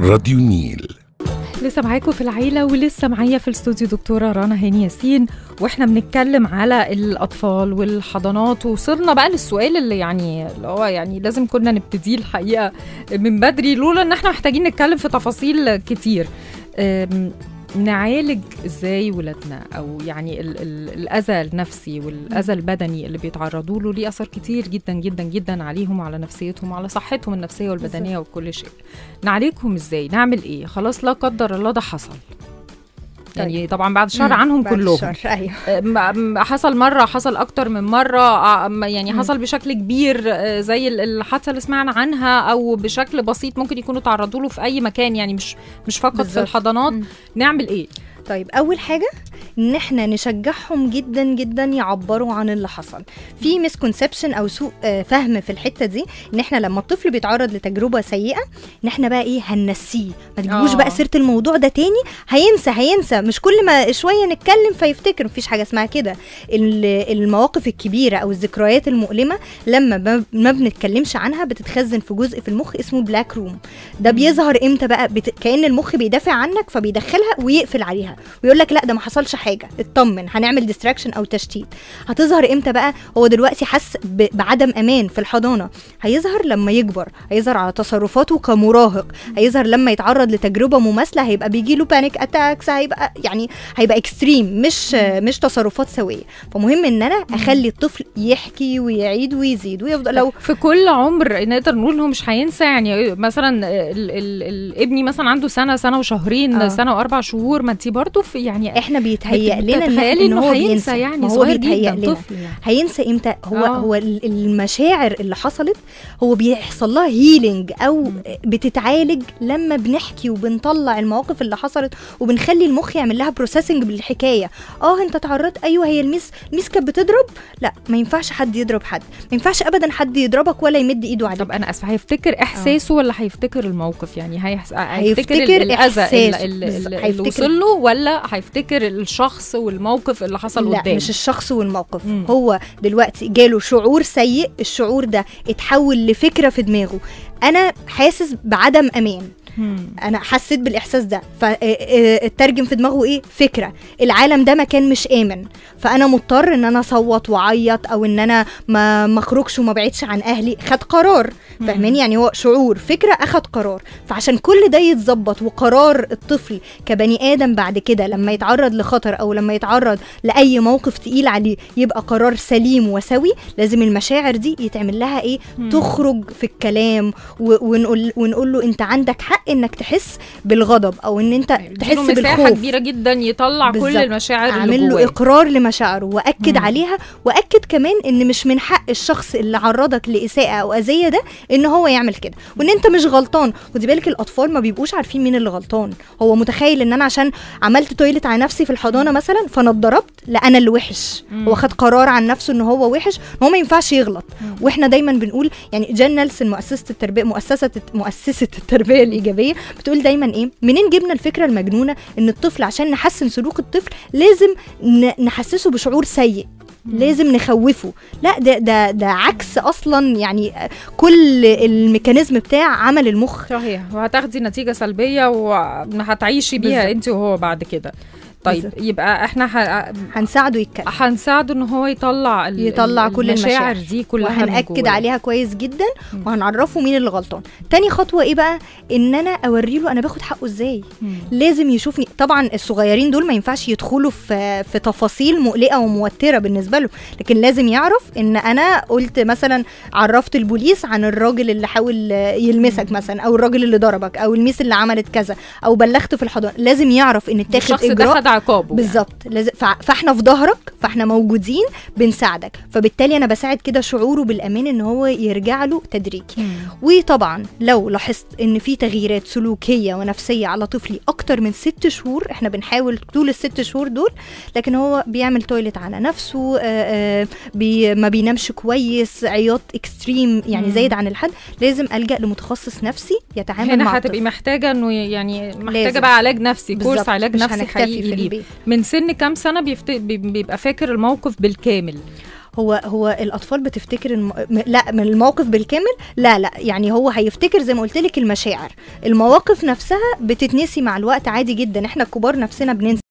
راديو نيل لسه معاكم في العيله ولسه معايا في الاستوديو دكتوره رنا هاني ياسين واحنا بنتكلم على الاطفال والحضانات وصرنا بقى للسؤال اللي يعني اللي هو يعني لازم كنا نبتديه الحقيقه من بدري لولا ان احنا محتاجين نتكلم في تفاصيل كتير نعالج ازاي ولادنا او يعني ال ال الاذى النفسي والاذى البدني اللي بيتعرضوا له ليه اثر كتير جدا جدا جدا عليهم وعلى نفسيتهم وعلى صحتهم النفسيه والبدنيه وكل شيء نعالجهم ازاي نعمل ايه خلاص لا قدر الله ده حصل طيب. يعني طبعا بعد شر عنهم بعد كلهم الشر. أيوه. آه، حصل مره حصل اكتر من مره آه، يعني حصل بشكل كبير آه، زي الحادثه اللي سمعنا عنها او بشكل بسيط ممكن يكونوا تعرضوا له في اي مكان يعني مش مش فقط بالزبط. في الحضانات م. نعمل ايه طيب اول حاجه ان احنا نشجعهم جدا جدا يعبروا عن اللي حصل في مسكونسبشن او سوء آه، فهم في الحته دي ان احنا لما الطفل بيتعرض لتجربه سيئه ان احنا بقى ايه هننسيه ما تجيبوش بقى آه. سيره الموضوع ده تاني هينسى هينسى مش كل ما شويه نتكلم فيفتكر مفيش حاجه اسمها كده المواقف الكبيره او الذكريات المؤلمه لما ما بنتكلمش عنها بتتخزن في جزء في المخ اسمه بلاك روم ده بيظهر امتى بقى بت... كان المخ بيدافع عنك فبيدخلها ويقفل عليها ويقول لك لا ده ما حصلش حاجه اطمن هنعمل ديستراكشن او تشتيت هتظهر امتى بقى هو دلوقتي حس بعدم امان في الحضانه هيظهر لما يكبر هيظهر على تصرفاته كمراهق هيظهر لما يتعرض لتجربه مماثله هيبقى بيجي له بانيك اتاكس هيبقى يعني هيبقى اكستريم مش مش تصرفات سويه فمهم ان انا اخلي الطفل يحكي ويعيد ويزيد ويفضل لو في كل عمر نقدر نقول هو مش هينسى يعني مثلا ال ال ال ابني مثلا عنده سنه سنه وشهرين آه. سنه واربع شهور ما انت برضه في يعني احنا بيتهيأ بيتهيأ لنا انه هو هينسى يعني هو بيتهيأ لنا طفل يعني. هينسى امتى هو آه. هو المشاعر اللي حصلت هو بيحصل لها هيلينج او م. بتتعالج لما بنحكي وبنطلع المواقف اللي حصلت وبنخلي المخ يعمل لها بروسيسنج بالحكايه اه انت اتعرضت ايوه هي الميس الميس كانت بتضرب لا ما ينفعش حد يضرب حد ما ينفعش ابدا حد يضربك ولا يمد ايده عليك طب انا اسف هيفتكر آه. احساسه آه. ولا هيفتكر الموقف يعني هيفتكر, هيفتكر الاذى اللي, اللي, اللي وصل له ولا هيفتكر الشر الشخص والموقف اللي حصل لا مش الشخص والموقف مم. هو دلوقتي جاله شعور سيء الشعور ده اتحول لفكره في دماغه انا حاسس بعدم امان انا حسيت بالاحساس ده فالترجم آه، آه، في دماغه ايه فكره العالم ده مكان مش امن فانا مضطر ان انا اصوت واعيط او ان انا ما مخرجش وما بعدش عن اهلي خد قرار فاهماني يعني هو شعور فكره اخد قرار فعشان كل ده يتظبط وقرار الطفل كبني ادم بعد كده لما يتعرض لخطر او لما يتعرض لاي موقف تقيل عليه يبقى قرار سليم وسوي لازم المشاعر دي يتعمل لها ايه تخرج في الكلام ونقول ونقول له انت عندك حق حق انك تحس بالغضب او ان انت يعني تحس بالخوف مساحه كبيره جدا يطلع بالزبط. كل المشاعر اللي جواه له اقرار لمشاعره واكد مم. عليها واكد كمان ان مش من حق الشخص اللي عرضك لاساءه او اذيه ده ان هو يعمل كده وان انت مش غلطان خدي بالك الاطفال ما بيبقوش عارفين مين اللي غلطان هو متخيل ان انا عشان عملت تويلت على نفسي في الحضانه مثلا فانا اتضربت لا انا اللي وحش هو خد قرار عن نفسه ان هو وحش هو ما ينفعش يغلط مم. واحنا دايما بنقول يعني جان نيلسون مؤسسه التربيه مؤسسه مؤسسه التربيه الايجابيه الايجابيه بتقول دايما ايه منين جبنا الفكره المجنونه ان الطفل عشان نحسن سلوك الطفل لازم نحسسه بشعور سيء لازم نخوفه لا ده ده ده عكس اصلا يعني كل الميكانيزم بتاع عمل المخ صحيح وهتاخدي نتيجه سلبيه وهتعيشي بيها انت وهو بعد كده طيب بالزبط. يبقى احنا ح... هنساعده يتكلم هنساعده ان هو يطلع ال... يطلع كل المشاعر, دي كلها وهنأكد عليها كويس جدا وهنعرفه مين اللي غلطان تاني خطوه ايه بقى ان انا اوري له انا باخد حقه ازاي مم. لازم يشوفني طبعا الصغيرين دول ما ينفعش يدخلوا في في تفاصيل مقلقه وموتره بالنسبه له لكن لازم يعرف ان انا قلت مثلا عرفت البوليس عن الراجل اللي حاول يلمسك مم. مثلا او الراجل اللي ضربك او الميس اللي عملت كذا او بلغت في الحضانه لازم يعرف ان اتاخد اجراء عقابه بالظبط يعني. فاحنا في ظهرك فاحنا موجودين بنساعدك فبالتالي انا بساعد كده شعوره بالامان ان هو يرجع له تدريجي وطبعا لو لاحظت ان في تغييرات سلوكيه ونفسيه على طفلي اكتر من ست شهور احنا بنحاول طول الست شهور دول لكن هو بيعمل تويلت على نفسه آآ آه، آآ آه، بي ما بينامش كويس عياط اكستريم يعني زايد عن الحد لازم الجا لمتخصص نفسي يتعامل هنا مع هتبقى محتاجه انه يعني محتاجه لازم. بقى علاج نفسي كورس علاج نفسي حقيقي من سن كام سنه بيفت... بيبقى فاكر بتفتكر الموقف بالكامل هو هو الاطفال بتفتكر الم... لا من الموقف بالكامل لا لا يعني هو هيفتكر زي ما قلت لك المشاعر المواقف نفسها بتتنسي مع الوقت عادي جدا احنا الكبار نفسنا بننسى